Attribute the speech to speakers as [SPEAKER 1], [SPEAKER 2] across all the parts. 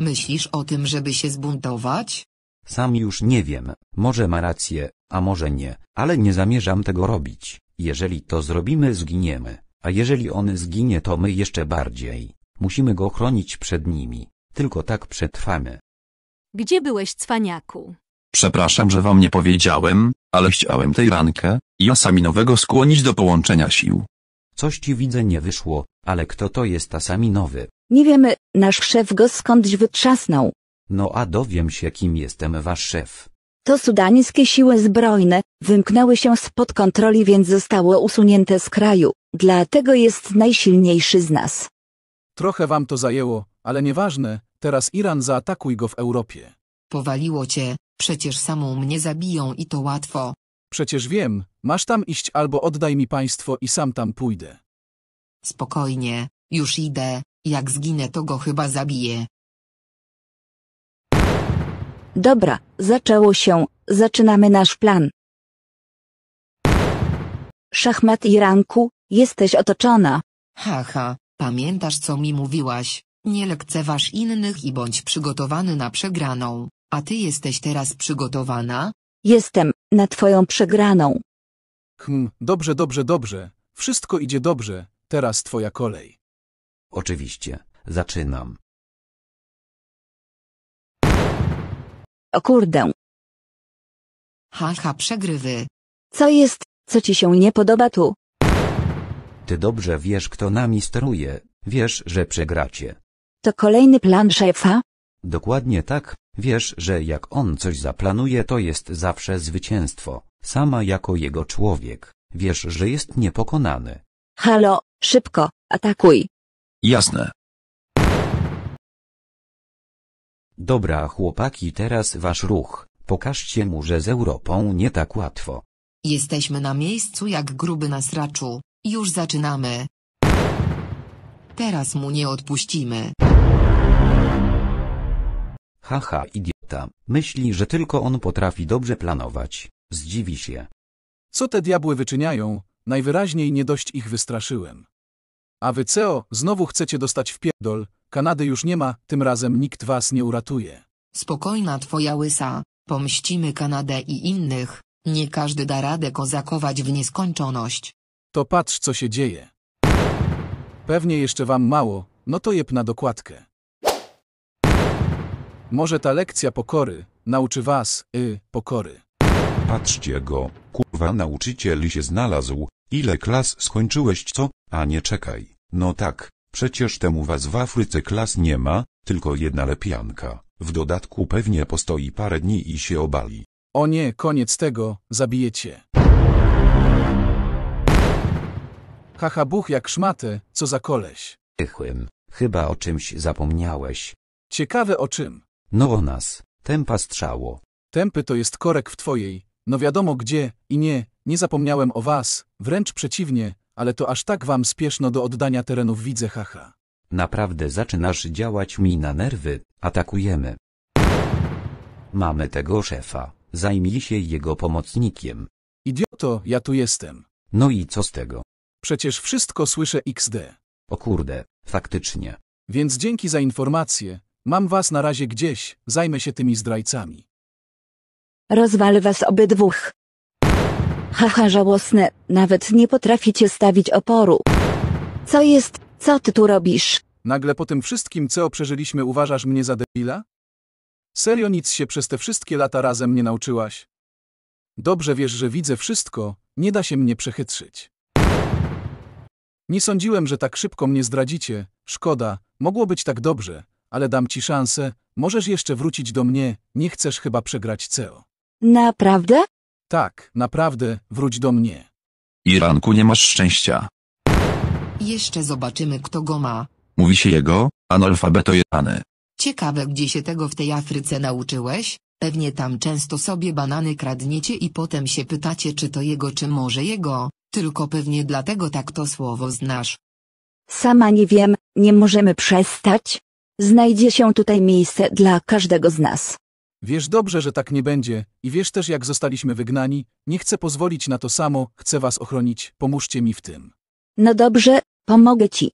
[SPEAKER 1] Myślisz o tym, żeby się zbuntować?
[SPEAKER 2] Sam już nie wiem, może ma rację, a może nie, ale nie zamierzam tego robić. Jeżeli to zrobimy, zginiemy, a jeżeli on zginie, to my jeszcze bardziej. Musimy go chronić przed nimi. Tylko tak przetrwamy.
[SPEAKER 3] Gdzie byłeś, cwaniaku?
[SPEAKER 2] Przepraszam, że wam nie powiedziałem, ale chciałem tej rankę, Asaminowego skłonić do połączenia sił. Coś ci widzę nie wyszło, ale kto to jest Asaminowy?
[SPEAKER 3] Nie wiemy, nasz szef go skądś wytrzasnął.
[SPEAKER 2] No a dowiem się kim jestem wasz szef.
[SPEAKER 3] To sudańskie siły zbrojne, wymknęły się spod kontroli więc zostało usunięte z kraju, dlatego jest najsilniejszy z nas.
[SPEAKER 4] Trochę wam to zajęło, ale nieważne, teraz Iran zaatakuj go w Europie. Powaliło cię, przecież samą mnie zabiją i to łatwo. Przecież wiem, masz tam iść albo oddaj mi państwo i sam tam pójdę. Spokojnie, już idę, jak zginę to go chyba
[SPEAKER 3] zabiję. Dobra, zaczęło się, zaczynamy nasz plan. Szachmat i ranku, jesteś otoczona.
[SPEAKER 1] Haha, pamiętasz co mi mówiłaś? Nie lekceważ innych i bądź przygotowany na przegraną. A ty jesteś teraz przygotowana?
[SPEAKER 3] Jestem, na twoją przegraną.
[SPEAKER 4] Hm, dobrze, dobrze, dobrze. Wszystko idzie dobrze. Teraz twoja kolej. Oczywiście, zaczynam.
[SPEAKER 5] O kurde.
[SPEAKER 3] Haha, przegrywy. Co jest, co ci się nie podoba tu?
[SPEAKER 2] Ty dobrze wiesz, kto nami steruje, wiesz, że przegracie.
[SPEAKER 3] To kolejny plan szefa?
[SPEAKER 2] Dokładnie tak, wiesz, że jak on coś zaplanuje, to jest zawsze zwycięstwo, sama jako jego człowiek, wiesz, że jest niepokonany.
[SPEAKER 3] Halo, szybko, atakuj.
[SPEAKER 2] Jasne. Dobra chłopaki teraz wasz ruch, pokażcie mu, że z Europą nie tak łatwo.
[SPEAKER 1] Jesteśmy na miejscu jak gruby nasraczu, już zaczynamy. Teraz mu nie odpuścimy.
[SPEAKER 2] Haha idiota, myśli, że tylko on potrafi
[SPEAKER 4] dobrze planować, zdziwi się. Co te diabły wyczyniają, najwyraźniej nie dość ich wystraszyłem. A wy CEO, znowu chcecie dostać w pierdol, Kanady już nie ma, tym razem nikt was nie uratuje.
[SPEAKER 1] Spokojna twoja łysa, pomścimy Kanadę i innych, nie każdy da radę kozakować w nieskończoność.
[SPEAKER 4] To patrz co się dzieje. Pewnie jeszcze wam mało, no to jeb na dokładkę. Może ta lekcja pokory nauczy was, y, pokory.
[SPEAKER 2] Patrzcie go, kurwa nauczyciel się znalazł, ile klas skończyłeś co? A nie czekaj, no tak, przecież temu was w Afryce klas nie ma, tylko jedna lepianka. W dodatku pewnie postoi parę dni i się obali.
[SPEAKER 4] O nie, koniec tego, zabijecie. Haha buch jak szmatę, co za koleś.
[SPEAKER 2] Tychłym, chyba o czymś zapomniałeś.
[SPEAKER 4] Ciekawe o czym. No o nas, tempa strzało. Tempy to jest korek w twojej, no wiadomo gdzie, i nie, nie zapomniałem o was, wręcz przeciwnie, ale to aż tak wam spieszno do oddania terenów widzę haha.
[SPEAKER 2] Naprawdę zaczynasz działać mi na nerwy, atakujemy. Mamy tego szefa, zajmij się jego pomocnikiem.
[SPEAKER 4] Idioto, ja tu jestem.
[SPEAKER 2] No i co z tego?
[SPEAKER 4] Przecież wszystko słyszę XD.
[SPEAKER 2] O kurde, faktycznie.
[SPEAKER 4] Więc dzięki za informację, mam was na razie gdzieś, zajmę się tymi zdrajcami.
[SPEAKER 3] Rozwal was obydwóch. Haha, żałosne, nawet nie potraficie stawić oporu. Co jest, co ty tu robisz?
[SPEAKER 4] Nagle po tym wszystkim, co przeżyliśmy, uważasz mnie za debila? Serio nic się przez te wszystkie lata razem nie nauczyłaś. Dobrze wiesz, że widzę wszystko, nie da się mnie przechytrzyć. Nie sądziłem, że tak szybko mnie zdradzicie, szkoda, mogło być tak dobrze, ale dam ci szansę, możesz jeszcze wrócić do mnie, nie chcesz chyba przegrać CEO. Naprawdę? Tak, naprawdę, wróć do mnie.
[SPEAKER 2] Iranku nie masz szczęścia.
[SPEAKER 1] Jeszcze zobaczymy kto go ma.
[SPEAKER 2] Mówi się jego, analfabeto jebany.
[SPEAKER 1] Ciekawe gdzie się tego w tej Afryce nauczyłeś? Pewnie tam często sobie banany kradniecie i potem się pytacie czy to jego czy może jego, tylko pewnie dlatego
[SPEAKER 3] tak to
[SPEAKER 4] słowo znasz.
[SPEAKER 3] Sama nie wiem, nie możemy przestać? Znajdzie się tutaj miejsce dla każdego z nas.
[SPEAKER 4] Wiesz dobrze, że tak nie będzie i wiesz też, jak zostaliśmy wygnani. Nie chcę pozwolić na to samo, chcę was ochronić, pomóżcie mi w tym.
[SPEAKER 3] No dobrze, pomogę ci.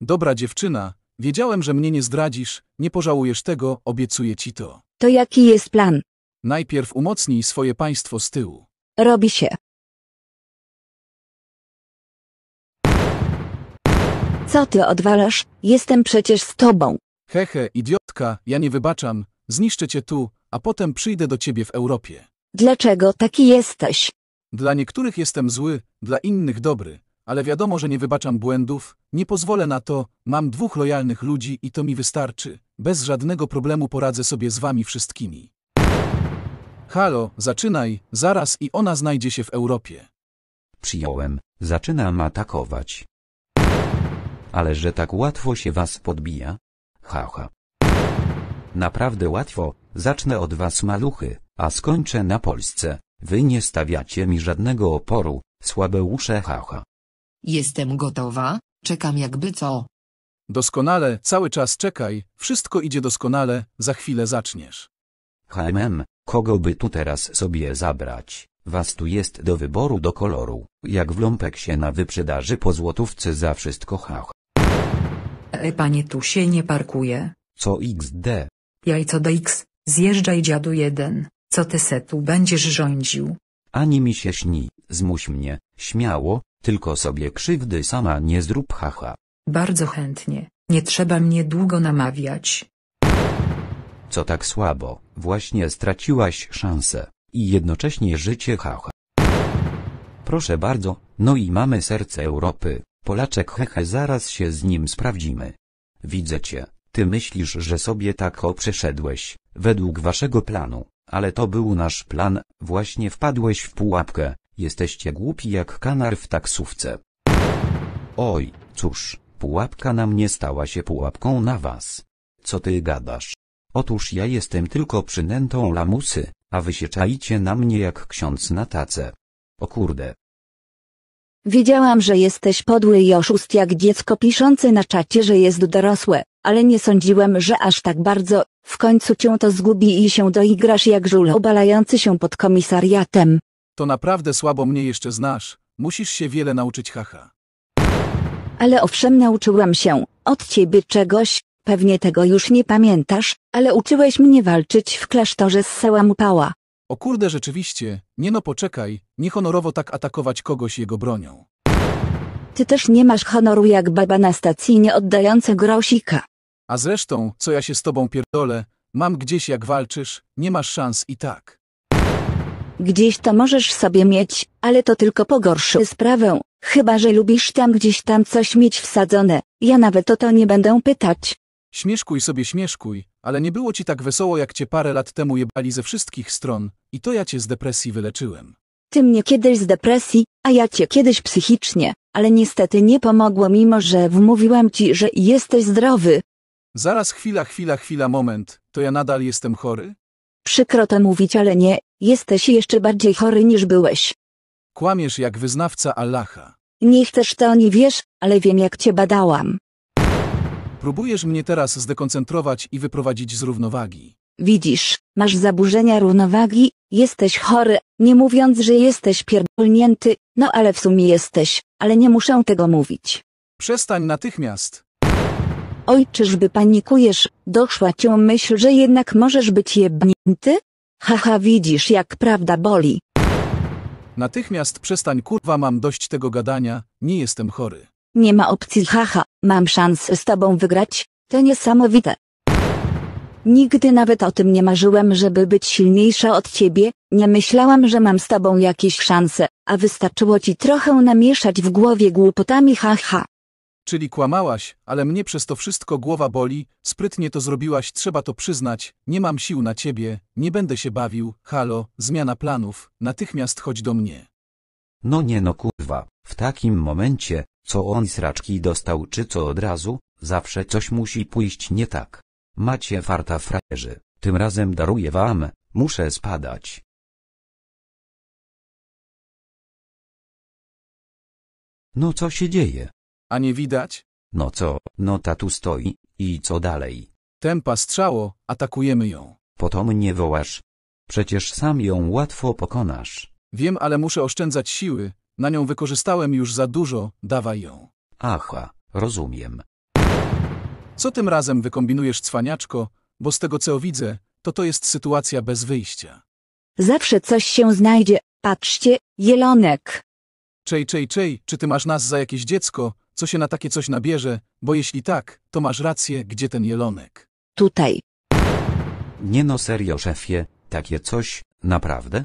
[SPEAKER 4] Dobra dziewczyna, wiedziałem, że mnie nie zdradzisz, nie pożałujesz tego, obiecuję ci to.
[SPEAKER 3] To jaki jest plan?
[SPEAKER 4] Najpierw umocnij swoje państwo z tyłu.
[SPEAKER 5] Robi się.
[SPEAKER 3] Co ty odwalasz? Jestem przecież z tobą.
[SPEAKER 4] Hehe, idiotka, ja nie wybaczam, zniszczę cię tu, a potem przyjdę do ciebie w Europie.
[SPEAKER 3] Dlaczego taki jesteś?
[SPEAKER 4] Dla niektórych jestem zły, dla innych dobry, ale wiadomo, że nie wybaczam błędów, nie pozwolę na to, mam dwóch lojalnych ludzi i to mi wystarczy. Bez żadnego problemu poradzę sobie z wami wszystkimi. Halo, zaczynaj, zaraz i ona znajdzie się w Europie. Przyjąłem, zaczynam
[SPEAKER 2] atakować. Ale że tak łatwo się was podbija? Haha. Ha. Naprawdę łatwo, Zacznę od was maluchy, a skończę na Polsce. Wy nie stawiacie mi żadnego oporu, słabe usze haha.
[SPEAKER 4] Jestem gotowa, czekam jakby co. Doskonale, cały czas czekaj, wszystko idzie doskonale, za chwilę zaczniesz.
[SPEAKER 2] HMM, kogo by tu teraz sobie zabrać? Was tu jest do wyboru do koloru, jak w Lompeksie na wyprzedaży po złotówce za wszystko hach.
[SPEAKER 6] E, panie tu się nie parkuje.
[SPEAKER 2] Co XD?
[SPEAKER 6] Jajco XD. Zjeżdżaj dziadu jeden, co ty se tu będziesz
[SPEAKER 2] rządził? Ani mi się śni, zmuś mnie, śmiało, tylko sobie krzywdy sama nie zrób haha.
[SPEAKER 6] Bardzo chętnie, nie trzeba mnie długo namawiać.
[SPEAKER 2] Co tak słabo, właśnie straciłaś szansę i jednocześnie życie haha. Proszę bardzo, no i mamy serce Europy, Polaczek hehe zaraz się z nim sprawdzimy. Widzę cię, ty myślisz, że sobie tak o przeszedłeś, według waszego planu, ale to był nasz plan, właśnie wpadłeś w pułapkę, jesteście głupi jak kanar w taksówce. Oj, cóż, pułapka na mnie stała się pułapką na was. Co ty gadasz? Otóż ja jestem tylko przynętą lamusy, a wy się na mnie jak ksiądz na tacę. O kurde.
[SPEAKER 3] Wiedziałam, że jesteś podły i oszust jak dziecko piszące na czacie, że jest dorosłe ale nie sądziłem, że aż tak bardzo, w końcu cię to zgubi i się doigrasz jak żul obalający się pod komisariatem.
[SPEAKER 4] To naprawdę słabo mnie jeszcze znasz, musisz się wiele nauczyć haha.
[SPEAKER 3] Ale owszem nauczyłem się, od ciebie czegoś, pewnie tego już nie pamiętasz, ale uczyłeś mnie walczyć w klasztorze z Sełamupała.
[SPEAKER 4] O kurde rzeczywiście, nie no poczekaj, nie honorowo tak atakować kogoś jego bronią.
[SPEAKER 3] Ty też nie masz honoru jak baba na stacji nie oddająca grosika.
[SPEAKER 4] A zresztą, co ja się z tobą pierdolę, mam gdzieś jak walczysz, nie masz szans i tak.
[SPEAKER 3] Gdzieś to możesz sobie mieć, ale to tylko pogorszy sprawę, chyba że lubisz tam gdzieś tam coś mieć wsadzone, ja nawet o to nie będę pytać.
[SPEAKER 4] Śmieszkuj sobie śmieszkuj, ale nie było ci tak wesoło jak cię parę lat temu jebali ze wszystkich stron i to ja cię z depresji wyleczyłem.
[SPEAKER 3] Ty mnie kiedyś z depresji, a ja cię kiedyś psychicznie, ale niestety nie pomogło mimo, że wmówiłam ci, że jesteś zdrowy,
[SPEAKER 4] Zaraz chwila, chwila, chwila, moment, to ja nadal jestem chory?
[SPEAKER 3] Przykro to mówić, ale nie, jesteś jeszcze bardziej chory niż byłeś.
[SPEAKER 4] Kłamiesz jak wyznawca Allaha.
[SPEAKER 3] Nie chcesz to nie wiesz, ale wiem jak cię badałam.
[SPEAKER 4] Próbujesz mnie teraz zdekoncentrować i wyprowadzić z równowagi.
[SPEAKER 3] Widzisz, masz zaburzenia równowagi, jesteś chory, nie mówiąc, że jesteś pierdolnięty, no ale w sumie jesteś, ale nie muszę
[SPEAKER 4] tego mówić. Przestań natychmiast.
[SPEAKER 3] Oj czyżby panikujesz, doszła cię myśl, że jednak możesz być jebnięty? Haha widzisz jak prawda boli.
[SPEAKER 4] Natychmiast przestań kurwa mam dość tego gadania, nie jestem chory.
[SPEAKER 3] Nie ma opcji haha, mam szansę z tobą wygrać, to niesamowite. Nigdy nawet o tym nie marzyłem, żeby być silniejsza od ciebie, nie myślałam, że mam z tobą jakieś szanse, a wystarczyło ci trochę namieszać w głowie głupotami haha.
[SPEAKER 4] Czyli kłamałaś, ale mnie przez to wszystko głowa boli, sprytnie to zrobiłaś, trzeba to przyznać, nie mam sił na ciebie, nie będę się bawił, halo, zmiana planów, natychmiast chodź do mnie.
[SPEAKER 2] No nie no kurwa, w takim momencie, co on sraczki dostał czy co od razu, zawsze coś musi pójść nie tak. Macie farta frajerzy, tym razem daruję wam, muszę spadać. No co się dzieje? A nie widać? No co, no ta tu stoi, i co dalej?
[SPEAKER 4] Tempa strzało, atakujemy ją.
[SPEAKER 2] Po nie wołasz. Przecież sam ją łatwo
[SPEAKER 4] pokonasz. Wiem, ale muszę oszczędzać siły, na nią wykorzystałem już za dużo, dawaj ją. Aha,
[SPEAKER 2] rozumiem.
[SPEAKER 4] Co tym razem wykombinujesz, cwaniaczko, bo z tego co widzę, to to jest sytuacja bez wyjścia.
[SPEAKER 3] Zawsze coś się znajdzie, patrzcie, jelonek.
[SPEAKER 4] Czej, czej, czej, czy ty masz nas za jakieś dziecko? co się na takie coś nabierze, bo jeśli tak, to masz rację, gdzie ten jelonek.
[SPEAKER 2] Tutaj. Nie no serio szefie, takie coś, naprawdę?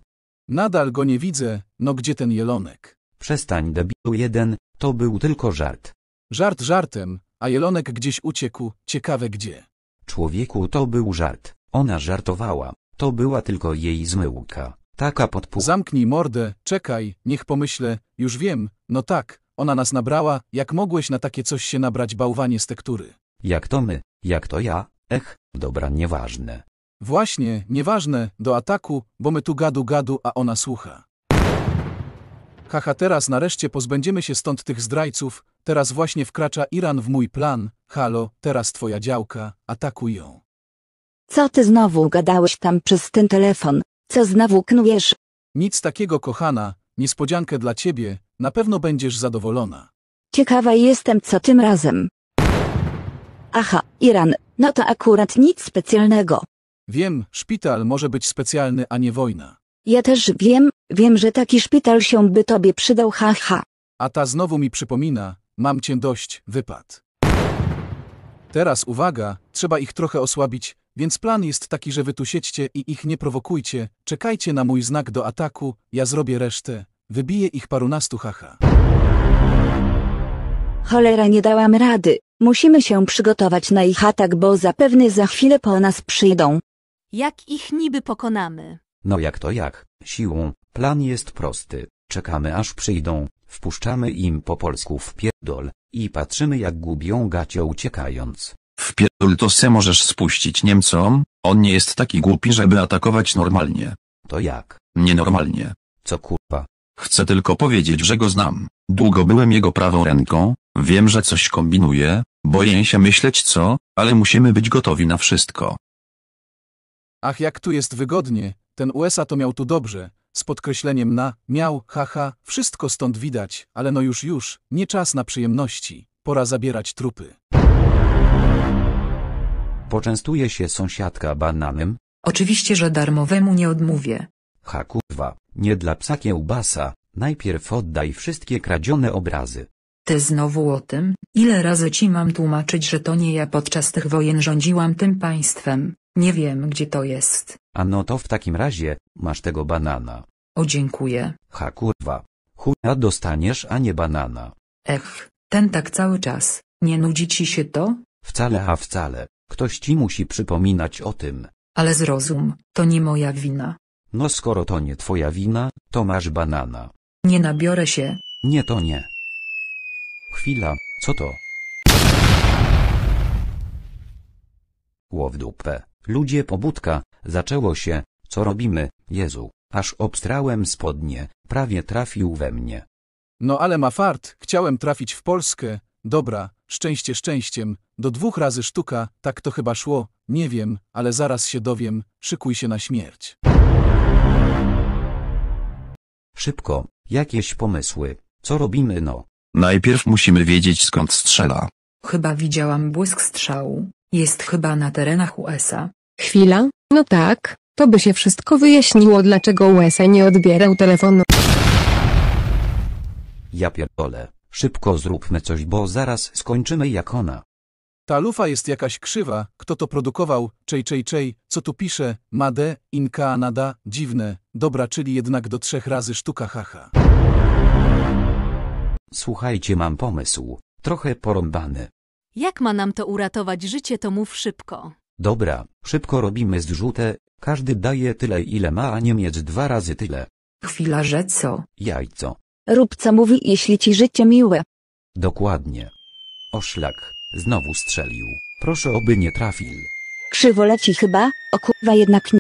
[SPEAKER 4] Nadal go nie widzę, no gdzie ten jelonek? Przestań debilu jeden, to był tylko żart. Żart żartem, a jelonek gdzieś uciekł, ciekawe gdzie. Człowieku to był żart, ona żartowała, to była tylko jej zmyłka, taka podpół... Zamknij mordę, czekaj, niech pomyślę, już wiem, no tak, ona nas nabrała, jak mogłeś na takie coś się nabrać bałwanie z tektury.
[SPEAKER 2] Jak to my, jak to ja, ech, dobra nieważne.
[SPEAKER 4] Właśnie, nieważne, do ataku, bo my tu gadu gadu, a ona słucha. Haha, teraz nareszcie pozbędziemy się stąd tych zdrajców, teraz właśnie wkracza Iran w mój plan, halo, teraz twoja działka, atakuj ją.
[SPEAKER 3] Co ty znowu gadałeś tam przez ten telefon? Co znowu knujesz?
[SPEAKER 4] Nic takiego, kochana, Niespodziankę dla ciebie, na pewno będziesz zadowolona.
[SPEAKER 3] Ciekawa jestem co tym razem. Aha, Iran, no to akurat nic specjalnego.
[SPEAKER 4] Wiem, szpital może być specjalny, a nie wojna.
[SPEAKER 3] Ja też wiem, wiem, że taki szpital się by tobie przydał, haha.
[SPEAKER 4] A ta znowu mi przypomina, mam cię dość, wypad. Teraz uwaga, trzeba ich trochę osłabić, więc plan jest taki, że wy tu siedźcie i ich nie prowokujcie, czekajcie na mój znak do ataku, ja zrobię resztę, wybiję ich parunastu haha.
[SPEAKER 3] Cholera nie dałam rady, musimy się przygotować na ich atak, bo zapewne za chwilę po nas przyjdą. Jak ich niby pokonamy?
[SPEAKER 2] No jak to jak, siłą, plan jest prosty, czekamy aż przyjdą, wpuszczamy im po polsku w pierdol i patrzymy jak gubią gacie uciekając. W pierdol to możesz spuścić Niemcom, on nie jest taki głupi, żeby atakować normalnie. To jak? Nienormalnie. Co kurwa? Chcę tylko powiedzieć, że go znam. Długo byłem jego prawą ręką, wiem, że coś kombinuje, boję się myśleć co, ale musimy być gotowi na
[SPEAKER 4] wszystko. Ach, jak tu jest wygodnie, ten USA to miał tu dobrze, z podkreśleniem na, miał, haha, wszystko stąd widać, ale no już już, nie czas na przyjemności, pora zabierać trupy.
[SPEAKER 2] Poczęstuje się sąsiadka bananem?
[SPEAKER 4] Oczywiście, że darmowemu nie odmówię.
[SPEAKER 2] Ha kurwa, nie dla psa kiełbasa, najpierw oddaj wszystkie kradzione obrazy.
[SPEAKER 6] Ty znowu o tym, ile razy ci mam tłumaczyć, że to nie ja podczas tych wojen rządziłam tym państwem, nie wiem gdzie to jest.
[SPEAKER 2] A no to w takim razie, masz tego banana.
[SPEAKER 6] O dziękuję.
[SPEAKER 2] Ha kurwa, chuja dostaniesz, a nie banana.
[SPEAKER 6] Ech, ten tak cały czas, nie nudzi ci się to?
[SPEAKER 2] Wcale a wcale. Ktoś ci musi przypominać o tym.
[SPEAKER 6] Ale zrozum, to nie moja wina.
[SPEAKER 2] No skoro to nie twoja wina, to masz banana.
[SPEAKER 6] Nie nabiorę się.
[SPEAKER 2] Nie to nie. Chwila, co to? dupę. ludzie pobudka, zaczęło się, co robimy, Jezu, aż obstrałem spodnie, prawie trafił we mnie.
[SPEAKER 4] No ale ma fart, chciałem trafić w Polskę, dobra, szczęście szczęściem, do dwóch razy sztuka, tak to chyba szło, nie wiem, ale zaraz się dowiem, szykuj się na śmierć.
[SPEAKER 2] Szybko, jakieś pomysły, co robimy no? Najpierw musimy wiedzieć skąd strzela.
[SPEAKER 6] Chyba widziałam błysk strzału, jest chyba na terenach USA. Chwila, no tak, to by się wszystko wyjaśniło dlaczego USA nie odbierał telefonu.
[SPEAKER 2] Ja pierdolę, szybko zróbmy coś bo zaraz skończymy jak ona.
[SPEAKER 4] Ta lufa jest jakaś krzywa, kto to produkował, czej czej czej, co tu pisze, Made, in Canada, dziwne, dobra czyli jednak do trzech razy sztuka haha.
[SPEAKER 2] Słuchajcie, mam pomysł. Trochę porąbany.
[SPEAKER 3] Jak ma nam to uratować życie, to mów szybko.
[SPEAKER 2] Dobra, szybko robimy zrzutę. Każdy daje tyle ile ma, a Niemiec dwa razy tyle.
[SPEAKER 3] Chwila, że co? Jajco. Rób co mówi, jeśli ci życie miłe.
[SPEAKER 2] Dokładnie. Oszlak. Znowu strzelił. Proszę oby nie trafił.
[SPEAKER 3] Krzywo leci chyba, o jednak nie.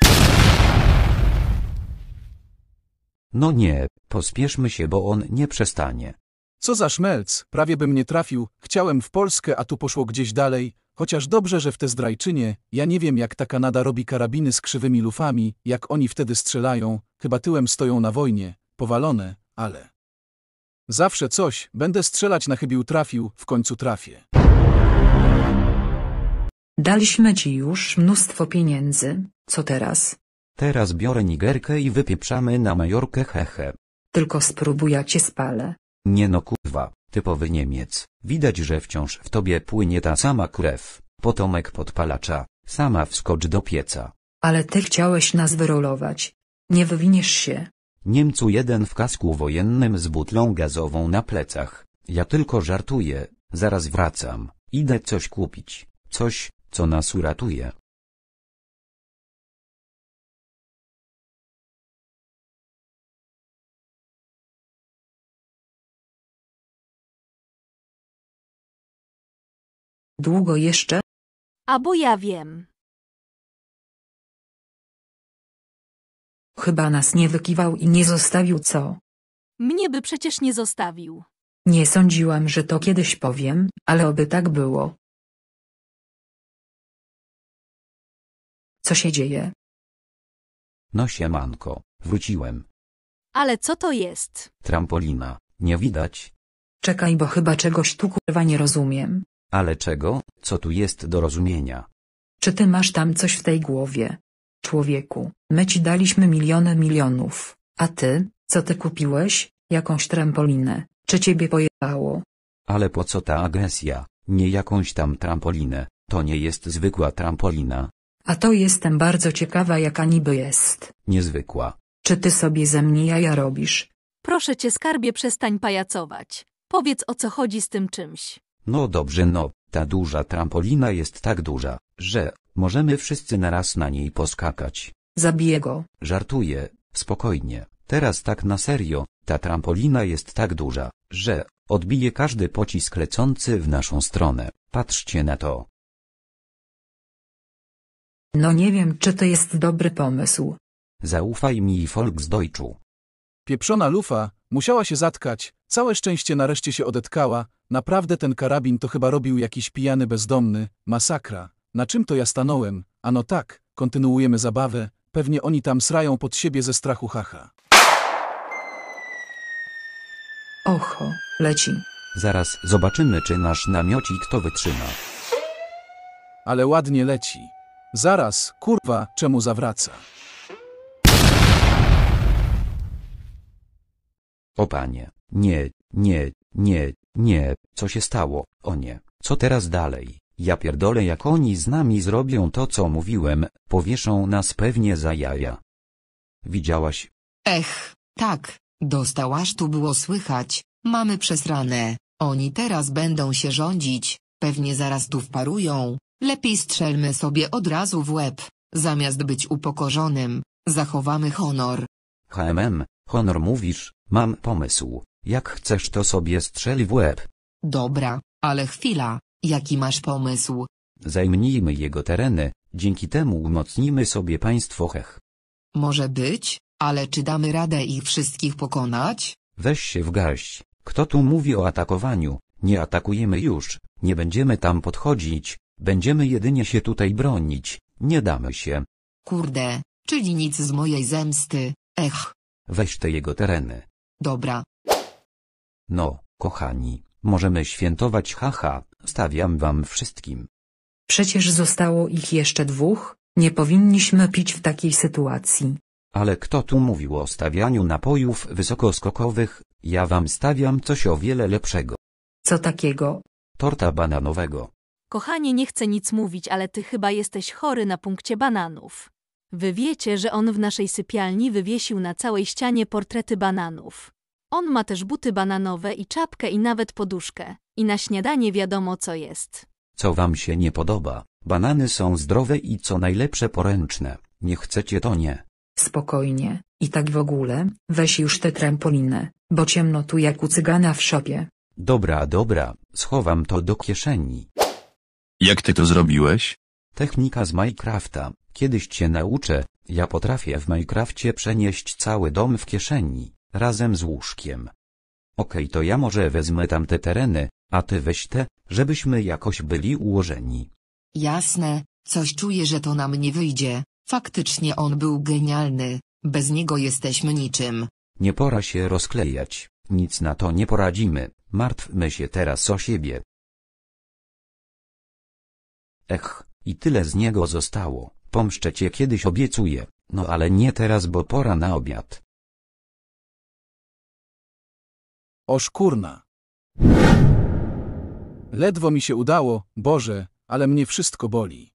[SPEAKER 2] No nie, pospieszmy się, bo on nie przestanie.
[SPEAKER 4] Co za szmelc, prawie bym nie trafił, chciałem w Polskę, a tu poszło gdzieś dalej, chociaż dobrze, że w te zdrajczynie, ja nie wiem jak ta Kanada robi karabiny z krzywymi lufami, jak oni wtedy strzelają, chyba tyłem stoją na wojnie, powalone, ale... Zawsze coś, będę strzelać na chybił trafił, w końcu trafię.
[SPEAKER 6] Daliśmy ci już mnóstwo pieniędzy, co teraz?
[SPEAKER 2] Teraz biorę nigerkę i wypieprzamy na Majorkę hehe.
[SPEAKER 6] Tylko spróbuj ja cię spalę.
[SPEAKER 2] Nie no kurwa, typowy Niemiec. Widać, że wciąż w tobie płynie ta sama krew. Potomek podpalacza. Sama wskocz do pieca.
[SPEAKER 6] Ale ty chciałeś nas wyrolować. Nie wywiniesz się.
[SPEAKER 2] Niemcu jeden w kasku wojennym z butlą gazową na plecach. Ja tylko żartuję, zaraz wracam. Idę coś kupić. Coś, co nas uratuje.
[SPEAKER 5] Długo jeszcze? Albo ja wiem. Chyba nas nie wykiwał i nie zostawił co? Mnie by przecież nie zostawił. Nie sądziłam, że to kiedyś powiem, ale oby tak było. Co się dzieje?
[SPEAKER 2] No siemanko, wróciłem.
[SPEAKER 5] Ale co to jest?
[SPEAKER 2] Trampolina, nie widać?
[SPEAKER 5] Czekaj, bo chyba czegoś
[SPEAKER 6] tu kurwa nie rozumiem.
[SPEAKER 2] Ale czego? Co tu jest do rozumienia?
[SPEAKER 6] Czy ty masz tam coś w tej głowie? Człowieku, my ci daliśmy miliony milionów, a ty, co ty kupiłeś? Jakąś trampolinę, czy ciebie pojebało?
[SPEAKER 2] Ale po co ta agresja? Nie jakąś tam trampolinę, to nie jest zwykła trampolina,
[SPEAKER 6] a to jestem bardzo ciekawa jaka niby jest.
[SPEAKER 2] Niezwykła.
[SPEAKER 6] Czy ty sobie ze
[SPEAKER 2] mnie jaja robisz?
[SPEAKER 3] Proszę cię skarbie przestań pajacować. Powiedz o co chodzi z tym czymś.
[SPEAKER 2] No dobrze no, ta duża trampolina jest tak duża, że możemy wszyscy naraz na niej poskakać.
[SPEAKER 6] Zabiję go.
[SPEAKER 2] Żartuję, spokojnie. Teraz tak na serio, ta trampolina jest tak duża, że odbije każdy pocisk lecący w naszą stronę. Patrzcie na to.
[SPEAKER 4] No nie wiem czy to jest dobry pomysł.
[SPEAKER 2] Zaufaj mi Volksdeutschu.
[SPEAKER 4] Pieprzona lufa, musiała się zatkać, całe szczęście nareszcie się odetkała, naprawdę ten karabin to chyba robił jakiś pijany bezdomny, masakra. Na czym to ja stanąłem? Ano tak, kontynuujemy zabawę, pewnie oni tam srają pod siebie ze strachu haha. Oho, leci.
[SPEAKER 2] Zaraz zobaczymy czy nasz namiocik to wytrzyma.
[SPEAKER 4] Ale ładnie leci. Zaraz, kurwa, czemu zawraca?
[SPEAKER 2] O panie, nie, nie, nie, nie, co się stało, o nie, co teraz dalej? Ja pierdolę jak oni z nami zrobią to co mówiłem, powieszą nas pewnie za jaja. Widziałaś? Ech,
[SPEAKER 1] tak, dostałaś tu było słychać, mamy przesrane, oni teraz będą się rządzić, pewnie zaraz tu wparują, Lepiej strzelmy sobie od razu w łeb, zamiast być upokorzonym, zachowamy honor.
[SPEAKER 2] HMM, honor mówisz, mam pomysł, jak chcesz to sobie strzeli w łeb. Dobra, ale chwila, jaki masz pomysł? Zajmnijmy jego tereny, dzięki temu umocnimy sobie państwo Hech.
[SPEAKER 1] E Może być, ale czy damy radę
[SPEAKER 2] ich wszystkich pokonać? Weź się w garść. Kto tu mówi o atakowaniu? Nie atakujemy już, nie będziemy tam podchodzić, Będziemy jedynie się tutaj bronić, nie damy się.
[SPEAKER 1] Kurde, czyli nic z mojej zemsty, ech.
[SPEAKER 2] Weź te jego tereny. Dobra. No, kochani, możemy świętować haha, stawiam wam wszystkim.
[SPEAKER 6] Przecież zostało ich jeszcze dwóch, nie powinniśmy pić w takiej sytuacji.
[SPEAKER 2] Ale kto tu mówił o stawianiu napojów wysokoskokowych, ja wam stawiam coś o wiele lepszego. Co takiego? Torta bananowego.
[SPEAKER 3] Kochanie, nie chcę nic mówić, ale ty chyba jesteś chory na punkcie bananów. Wy wiecie, że on w naszej sypialni wywiesił na całej ścianie portrety bananów. On ma też buty bananowe i czapkę i nawet poduszkę. I na śniadanie wiadomo co jest.
[SPEAKER 2] Co wam się nie podoba? Banany są zdrowe i co najlepsze poręczne. Nie chcecie to nie.
[SPEAKER 6] Spokojnie, i tak w ogóle, weź już tę trampolinę, bo ciemno tu jak u cygana w szopie.
[SPEAKER 2] Dobra, dobra, schowam to do kieszeni. Jak ty to zrobiłeś? Technika z Minecrafta. Kiedyś cię nauczę, ja potrafię w Minecrafcie przenieść cały dom w kieszeni, razem z łóżkiem. Okej, okay, to ja może wezmę tamte tereny, a ty weź te, żebyśmy jakoś byli ułożeni.
[SPEAKER 1] Jasne, coś czuję, że to nam nie wyjdzie. Faktycznie on był genialny, bez niego jesteśmy niczym.
[SPEAKER 2] Nie pora się rozklejać, nic na to nie poradzimy, martwmy się teraz o siebie. Ech, i tyle z niego zostało, pomszczę cię kiedyś obiecuję, no ale nie teraz, bo pora na obiad.
[SPEAKER 4] Oszkurna. Ledwo mi się udało, Boże, ale mnie wszystko boli.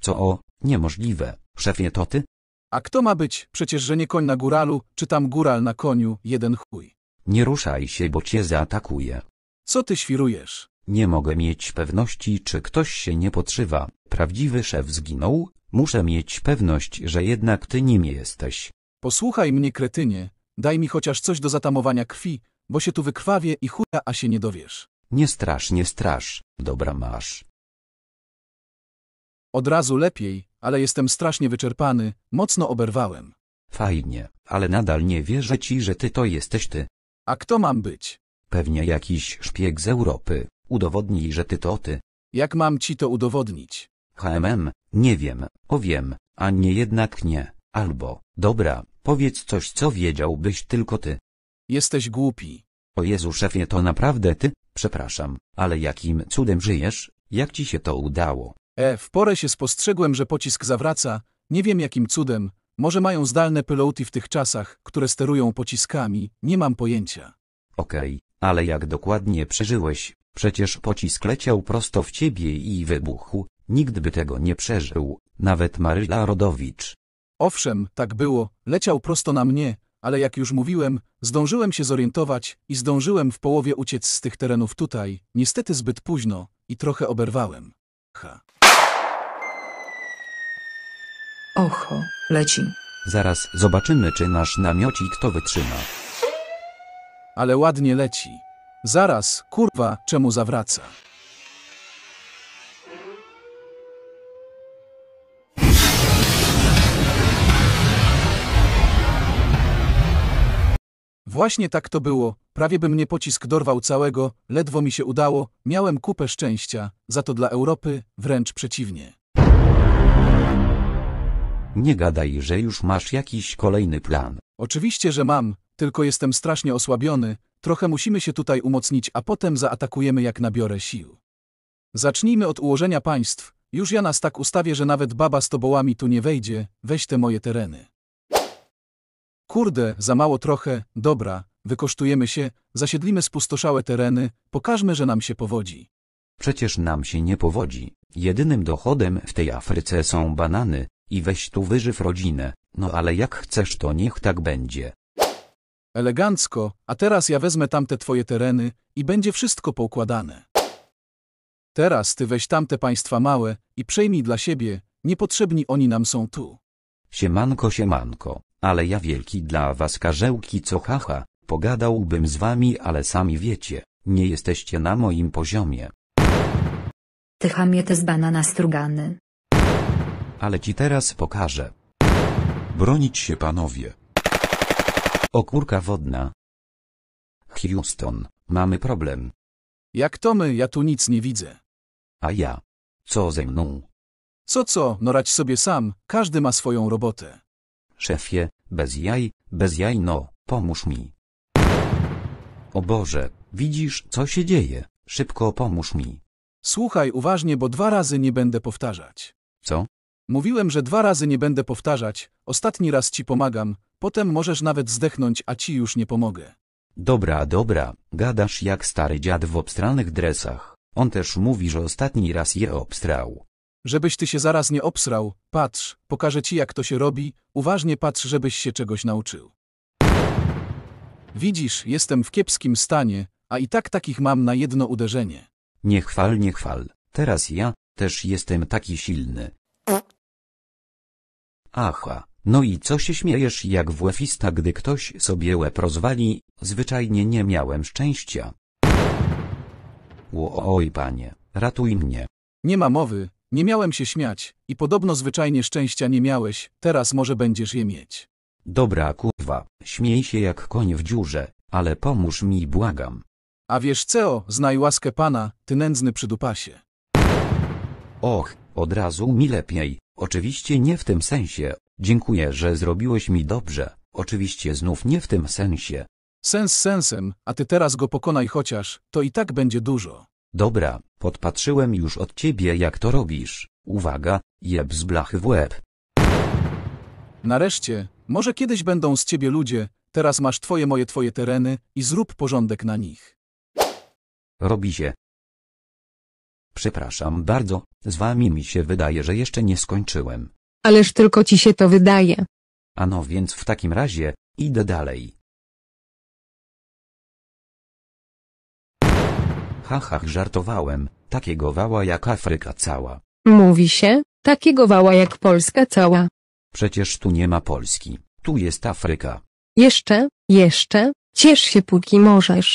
[SPEAKER 2] Co o, niemożliwe, szefie to ty?
[SPEAKER 4] A kto ma być, przecież że nie koń na góralu, czy tam góral na koniu, jeden chuj.
[SPEAKER 2] Nie ruszaj się, bo cię zaatakuje.
[SPEAKER 4] Co ty świrujesz?
[SPEAKER 2] Nie mogę mieć pewności, czy ktoś się nie podszywa. Prawdziwy szef zginął, muszę mieć pewność, że jednak ty nim jesteś.
[SPEAKER 4] Posłuchaj mnie, kretynie, daj mi chociaż coś do zatamowania krwi, bo się tu wykrwawię i chuja, a się nie dowiesz.
[SPEAKER 2] Nie strasz, nie strasz, dobra masz.
[SPEAKER 4] Od razu lepiej, ale jestem strasznie wyczerpany, mocno oberwałem.
[SPEAKER 2] Fajnie, ale nadal nie wierzę ci, że ty to jesteś ty.
[SPEAKER 4] A kto mam być?
[SPEAKER 2] Pewnie jakiś szpieg z Europy. Udowodnij, że ty to ty.
[SPEAKER 4] Jak mam ci to udowodnić?
[SPEAKER 2] HMM, nie wiem, powiem, a nie jednak nie, albo, dobra, powiedz coś co wiedziałbyś tylko ty. Jesteś głupi. O Jezu szefie to naprawdę ty? Przepraszam, ale jakim cudem żyjesz? Jak ci się to udało?
[SPEAKER 4] E, w porę się spostrzegłem, że pocisk zawraca, nie wiem jakim cudem, może mają zdalne piloty w tych czasach, które sterują pociskami, nie mam pojęcia.
[SPEAKER 2] Okej, ale jak dokładnie przeżyłeś? Przecież pocisk leciał prosto w ciebie i wybuchł, nikt by tego nie przeżył, nawet Maryla Rodowicz.
[SPEAKER 4] Owszem, tak było, leciał prosto na mnie, ale jak już mówiłem, zdążyłem się zorientować i zdążyłem w połowie uciec z tych terenów tutaj, niestety zbyt późno i trochę oberwałem. Ha. Oho, leci.
[SPEAKER 2] Zaraz zobaczymy, czy nasz namiocik to wytrzyma.
[SPEAKER 4] Ale ładnie leci. Zaraz, kurwa, czemu zawraca? Właśnie tak to było, prawie by mnie pocisk dorwał całego, ledwo mi się udało, miałem kupę szczęścia, za to dla Europy wręcz przeciwnie.
[SPEAKER 2] Nie gadaj, że już masz jakiś kolejny plan.
[SPEAKER 4] Oczywiście, że mam, tylko jestem strasznie osłabiony, Trochę musimy się tutaj umocnić, a potem zaatakujemy jak nabiorę sił. Zacznijmy od ułożenia państw. Już ja nas tak ustawię, że nawet baba z tobołami tu nie wejdzie, weź te moje tereny. Kurde, za mało trochę, dobra, wykosztujemy się, zasiedlimy spustoszałe tereny, pokażmy, że nam się powodzi. Przecież nam się nie powodzi.
[SPEAKER 2] Jedynym dochodem w tej Afryce są banany, i weź tu wyżyw rodzinę, no ale jak chcesz to niech tak będzie.
[SPEAKER 4] Elegancko, a teraz ja wezmę tamte twoje tereny i będzie wszystko poukładane. Teraz ty weź tamte państwa małe i przejmij dla siebie, niepotrzebni oni nam są tu. Siemanko, siemanko,
[SPEAKER 2] ale ja wielki dla was karzełki co haha, pogadałbym z wami, ale sami wiecie, nie jesteście na moim poziomie.
[SPEAKER 6] Ty chamie te z banana strugany.
[SPEAKER 2] Ale ci teraz pokażę. Bronić się panowie. Okórka wodna. Houston, mamy problem.
[SPEAKER 4] Jak to my, ja tu nic nie widzę.
[SPEAKER 2] A ja? Co ze mną?
[SPEAKER 4] Co co, no radź sobie sam, każdy ma swoją robotę.
[SPEAKER 2] Szefie, bez jaj, bez jaj no, pomóż mi. O Boże, widzisz co się dzieje, szybko pomóż mi.
[SPEAKER 4] Słuchaj uważnie, bo dwa razy nie będę powtarzać. Co? Mówiłem, że dwa razy nie będę powtarzać, ostatni raz ci pomagam, Potem możesz nawet zdechnąć, a ci już nie pomogę.
[SPEAKER 2] Dobra, dobra, gadasz jak stary dziad w obstranych dresach. On też mówi, że ostatni raz je obstrał.
[SPEAKER 4] Żebyś ty się zaraz nie obsrał, patrz, pokażę ci jak to się robi, uważnie patrz, żebyś się czegoś nauczył. Widzisz, jestem w kiepskim stanie, a i tak takich mam na jedno uderzenie.
[SPEAKER 2] Nie chwal, nie chwal. Teraz ja też jestem taki silny. Aha, no i co się śmiejesz jak włefista gdy ktoś sobie łeb rozwali, zwyczajnie nie miałem szczęścia. Oj panie, ratuj mnie.
[SPEAKER 4] Nie ma mowy, nie miałem się śmiać i podobno zwyczajnie szczęścia nie miałeś, teraz może będziesz je mieć.
[SPEAKER 2] Dobra kurwa, śmiej się jak koń w dziurze, ale pomóż mi błagam.
[SPEAKER 4] A wiesz co, znaj łaskę pana, ty nędzny przydupasie.
[SPEAKER 2] Och, od razu mi lepiej, oczywiście nie w tym sensie, Dziękuję, że zrobiłeś mi dobrze. Oczywiście znów nie w tym sensie. Sens sensem, a ty teraz go pokonaj
[SPEAKER 4] chociaż, to i tak będzie dużo.
[SPEAKER 2] Dobra, podpatrzyłem już od ciebie jak to robisz. Uwaga, jeb z blachy w łeb.
[SPEAKER 4] Nareszcie, może kiedyś będą z ciebie ludzie, teraz masz twoje moje twoje tereny i zrób porządek na nich.
[SPEAKER 2] Robi się. Przepraszam bardzo, z wami mi się wydaje, że jeszcze nie skończyłem.
[SPEAKER 5] Ależ tylko ci się to wydaje. A no więc w takim razie, idę dalej.
[SPEAKER 2] Haha, żartowałem, takiego wała jak Afryka cała.
[SPEAKER 6] Mówi się, takiego wała jak Polska cała.
[SPEAKER 2] Przecież tu nie ma Polski, tu jest Afryka.
[SPEAKER 6] Jeszcze, jeszcze, ciesz się póki możesz.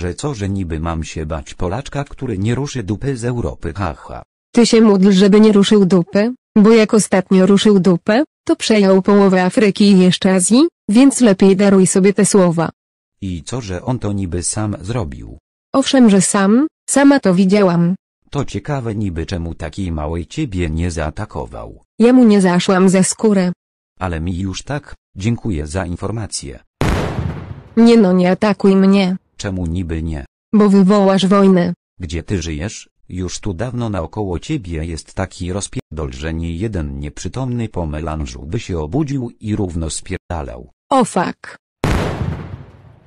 [SPEAKER 2] Że co, że niby mam się bać Polaczka, który nie ruszy dupy z Europy, haha.
[SPEAKER 6] Ty się módl, żeby nie ruszył dupy, bo jak ostatnio ruszył dupę, to przejął połowę Afryki i jeszcze Azji, więc lepiej daruj sobie te słowa.
[SPEAKER 2] I co, że on to niby sam zrobił?
[SPEAKER 6] Owszem, że sam, sama to widziałam.
[SPEAKER 2] To ciekawe niby czemu takiej małej ciebie nie zaatakował.
[SPEAKER 6] Ja mu nie zaszłam za skórę.
[SPEAKER 2] Ale mi już tak, dziękuję za informację.
[SPEAKER 6] Nie no nie atakuj mnie,
[SPEAKER 2] Czemu niby nie?
[SPEAKER 6] bo wywołasz wojnę.
[SPEAKER 2] Gdzie ty żyjesz? Już tu dawno naokoło ciebie jest taki rozpierdol, że nie jeden nieprzytomny po melanżu by się obudził i równo spierdalał.
[SPEAKER 5] O fak.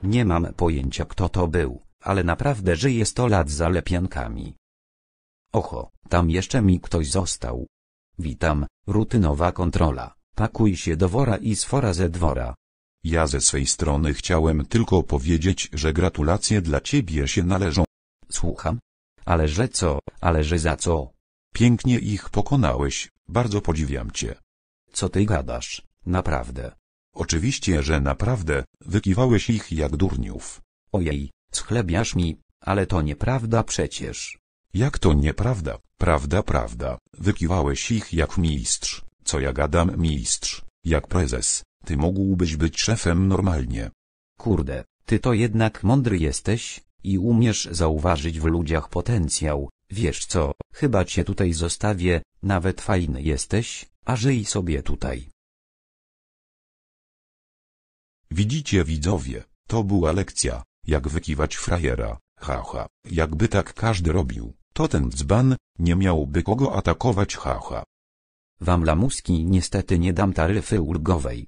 [SPEAKER 2] Nie mam pojęcia kto to był, ale naprawdę żyje sto lat za lepiankami. Oho, tam jeszcze mi ktoś został. Witam, rutynowa kontrola, pakuj się do wora i sfora ze dwora. Ja ze swej strony chciałem tylko powiedzieć, że gratulacje dla ciebie się należą. Słucham? Ale że co, ale że za co? Pięknie ich pokonałeś, bardzo podziwiam cię. Co ty gadasz, naprawdę? Oczywiście, że naprawdę, wykiwałeś ich jak durniów. Ojej, schlebiasz mi, ale to nieprawda przecież. Jak to nieprawda, prawda, prawda, wykiwałeś ich jak mistrz, co ja gadam mistrz, jak prezes, ty mógłbyś być szefem normalnie. Kurde, ty to jednak mądry jesteś, i umiesz zauważyć w ludziach potencjał, wiesz co, chyba cię tutaj zostawię, nawet fajny jesteś, a żyj sobie tutaj. Widzicie widzowie, to była lekcja, jak wykiwać frajera, haha, jakby tak każdy robił, to ten dzban, nie miałby kogo atakować haha. Wam lamuski niestety nie dam taryfy ulgowej.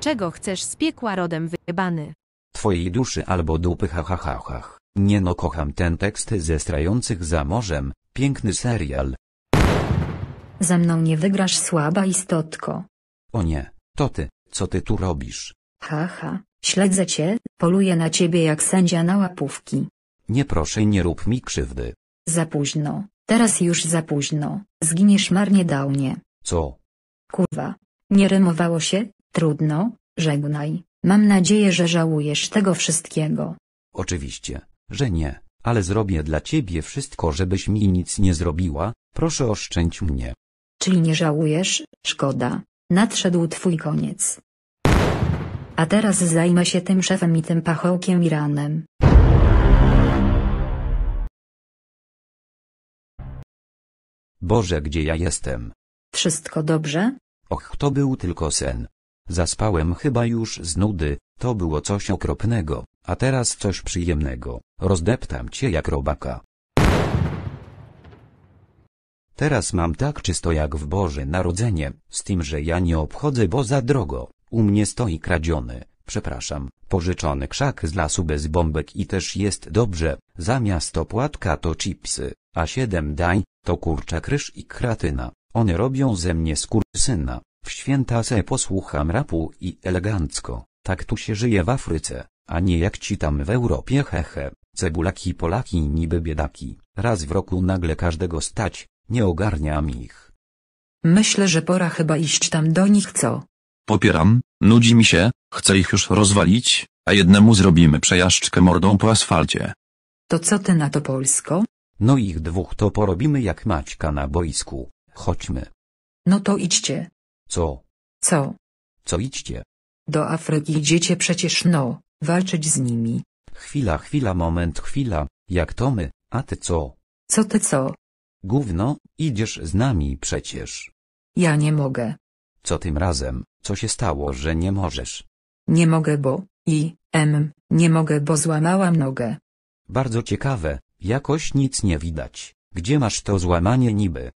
[SPEAKER 6] Czego chcesz z piekła rodem wybany?
[SPEAKER 2] Twojej duszy albo dupy hahahahach. Nie no kocham ten tekst ze strających za morzem, piękny serial.
[SPEAKER 6] Ze mną nie wygrasz słaba istotko.
[SPEAKER 2] O nie, to ty, co ty tu robisz?
[SPEAKER 6] Haha, śledzę cię, poluję na ciebie jak sędzia na łapówki.
[SPEAKER 2] Nie proszę nie rób mi krzywdy.
[SPEAKER 6] Za późno, teraz już za późno, zginiesz marnie dał nie. Co? Kurwa, nie rymowało się, trudno, żegnaj. Mam nadzieję, że żałujesz tego wszystkiego.
[SPEAKER 2] Oczywiście, że nie, ale zrobię dla ciebie wszystko, żebyś mi nic nie zrobiła, proszę oszczędź mnie.
[SPEAKER 6] Czyli nie żałujesz, szkoda. Nadszedł twój koniec.
[SPEAKER 3] A teraz zajmę się tym szefem i tym pachołkiem i ranem.
[SPEAKER 2] Boże, gdzie ja jestem? Wszystko dobrze? Och, to był tylko sen. Zaspałem chyba już z nudy, to było coś okropnego, a teraz coś przyjemnego, rozdeptam cię jak robaka. Teraz mam tak czysto jak w Boże Narodzenie, z tym, że ja nie obchodzę, bo za drogo, u mnie stoi kradziony, przepraszam, pożyczony krzak z lasu bez bombek i też jest dobrze, zamiast opłatka to chipsy, a siedem daj, to kurcza ryż i kratyna, one robią ze mnie skurczyna. W święta se posłucham rapu i elegancko, tak tu się żyje w Afryce, a nie jak ci tam w Europie hehe, cebulaki Polaki niby biedaki, raz w roku nagle każdego stać, nie ogarniam ich.
[SPEAKER 6] Myślę, że pora chyba iść tam do nich co?
[SPEAKER 2] Popieram, nudzi mi się, chcę ich już rozwalić, a jednemu zrobimy przejażdżkę mordą po asfalcie.
[SPEAKER 6] To co ty na to Polsko?
[SPEAKER 2] No ich dwóch to porobimy jak Maćka na boisku, chodźmy.
[SPEAKER 6] No to idźcie.
[SPEAKER 2] Co? Co? Co idźcie?
[SPEAKER 6] Do Afryki idziecie przecież no, walczyć z nimi.
[SPEAKER 2] Chwila, chwila, moment, chwila, jak to my, a ty co? Co ty co? Gówno, idziesz z nami przecież.
[SPEAKER 6] Ja nie mogę.
[SPEAKER 2] Co tym razem, co się stało, że nie możesz?
[SPEAKER 6] Nie mogę, bo, i, em, nie mogę, bo złamałam nogę.
[SPEAKER 2] Bardzo ciekawe, jakoś nic nie widać. Gdzie masz to złamanie niby?